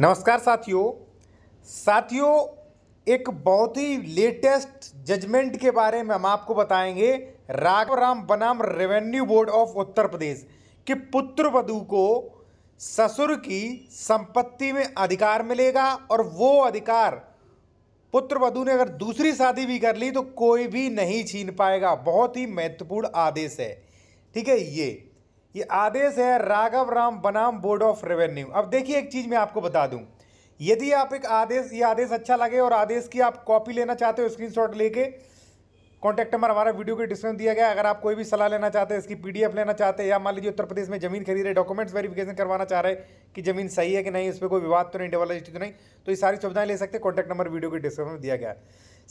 नमस्कार साथियों साथियों एक बहुत ही लेटेस्ट जजमेंट के बारे में हम आपको बताएंगे राम बनाम revenue board of Uttar Pradesh कि पुत्र वधु को ससुर की संपत्ति में अधिकार मिलेगा और वो अधिकार पुत्र वधु ने अगर दूसरी शादी भी कर ली तो कोई भी नहीं छीन पाएगा बहुत ही महत्वपूर्ण आदेश है ठीक है ये ये आदेश है राघव राम बनाम बोर्ड ऑफ रेवेन्यू अब देखिए एक चीज़ मैं आपको बता दूं यदि आप एक आदेश ये आदेश अच्छा लगे और आदेश की आप कॉपी लेना चाहते हो स्क्रीनशॉट लेके कॉन्टैक्ट नंबर हमारा वीडियो के डिस्क्रिप्शन दिया गया अगर आप कोई भी सलाह लेना चाहते हैं इसकी पीडीएफ लेना चाहते हैं या मान लीजिए उत्तर प्रदेश में जमीन खरीद रहे डॉक्यूमेंट्स वेरिफिकेशन करवाना चाह रहे कि जमीन सही है कि नहीं उस पर कोई विवाद तो नहीं डेवल तो नहीं तो ये सारी सुविधाएं ले सकते कॉन्टैक्ट नंबर वीडियो के डिस्क्रिप्शन में दिया गया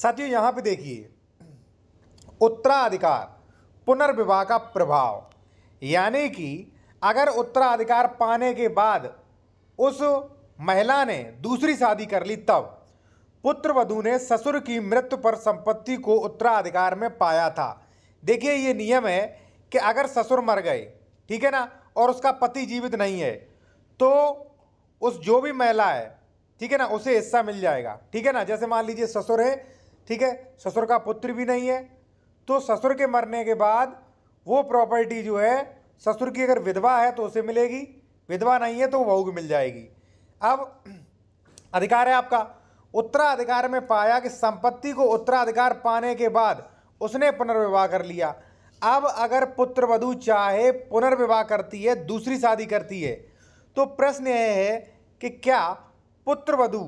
साथियों यहाँ पर देखिए उत्तराधिकार पुनर्विवाह का प्रभाव यानी कि अगर उत्तराधिकार पाने के बाद उस महिला ने दूसरी शादी कर ली तब पुत्र वधु ने ससुर की मृत्यु पर संपत्ति को उत्तराधिकार में पाया था देखिए ये नियम है कि अगर ससुर मर गए ठीक है ना और उसका पति जीवित नहीं है तो उस जो भी महिला है ठीक है ना उसे हिस्सा मिल जाएगा ठीक है ना जैसे मान लीजिए ससुर है ठीक है ससुर का पुत्र भी नहीं है तो ससुर के मरने के बाद वो प्रॉपर्टी जो है ससुर की अगर विधवा है तो उसे मिलेगी विधवा नहीं है तो बहू को मिल जाएगी अब अधिकार है आपका उत्तराधिकार में पाया कि संपत्ति को उत्तराधिकार पाने के बाद उसने पुनर्विवाह कर लिया अब अगर पुत्र वधु चाहे पुनर्विवाह करती है दूसरी शादी करती है तो प्रश्न यह है कि क्या पुत्र वधु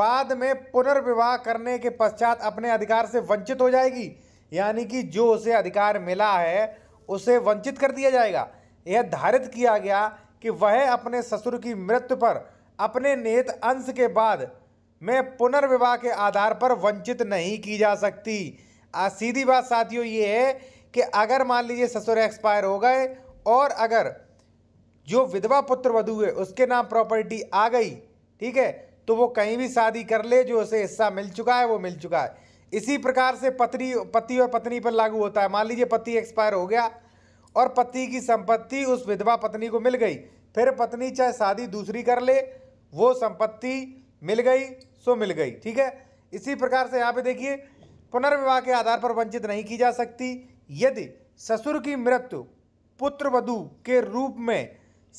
बाद में पुनर्विवाह करने के पश्चात अपने अधिकार से वंचित हो जाएगी यानी कि जो उसे अधिकार मिला है उसे वंचित कर दिया जाएगा यह धारित किया गया कि वह अपने ससुर की मृत्यु पर अपने निहित अंश के बाद में पुनर्विवाह के आधार पर वंचित नहीं की जा सकती सीधी बात साथियों ये है कि अगर मान लीजिए ससुर एक्सपायर हो गए और अगर जो विधवा पुत्र वधु है उसके नाम प्रॉपर्टी आ गई ठीक है तो वो कहीं भी शादी कर ले जो उसे हिस्सा मिल चुका है वो मिल चुका है इसी प्रकार से पत्नी पति और पत्नी पर लागू होता है मान लीजिए पति एक्सपायर हो गया और पति की संपत्ति उस विधवा पत्नी को मिल गई फिर पत्नी चाहे शादी दूसरी कर ले वो संपत्ति मिल गई सो मिल गई ठीक है इसी प्रकार से यहाँ पे देखिए पुनर्विवाह के आधार पर वंचित नहीं की जा सकती यदि ससुर की मृत्यु पुत्र वधु के रूप में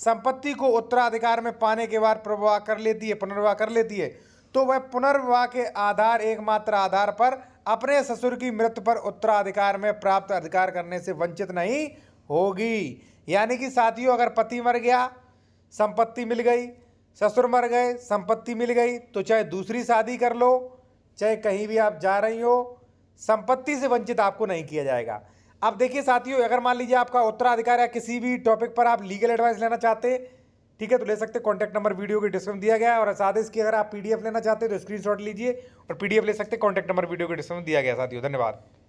संपत्ति को उत्तराधिकार में पाने के बाद प्रवाह कर लेती है पुनर्विवाह कर लेती है तो वह पुनर्विवाह के आधार एकमात्र आधार पर अपने ससुर की मृत्यु पर उत्तराधिकार में प्राप्त अधिकार करने से वंचित नहीं होगी यानी कि साथियों अगर पति मर गया संपत्ति मिल गई ससुर मर गए संपत्ति मिल गई तो चाहे दूसरी शादी कर लो चाहे कहीं भी आप जा रही हो संपत्ति से वंचित आपको नहीं किया जाएगा अब देखिए साथियों अगर मान लीजिए आपका उत्तराधिकार या किसी भी टॉपिक पर आप लीगल एडवाइस लेना चाहते ठीक है तो ले सकते हैं कॉन्टैक्ट नंबर वीडियो के डिस्क्रिप्शन दिया गया है और साथ ही इसकी अगर आप पीडीएफ लेना चाहते हैं तो स्क्रीनशॉट लीजिए और पीडीएफ ले सकते हैं कॉन्टैक्ट नंबर वीडियो के डिस्क्रिप्शन दिया गया साथियों धन्यवाद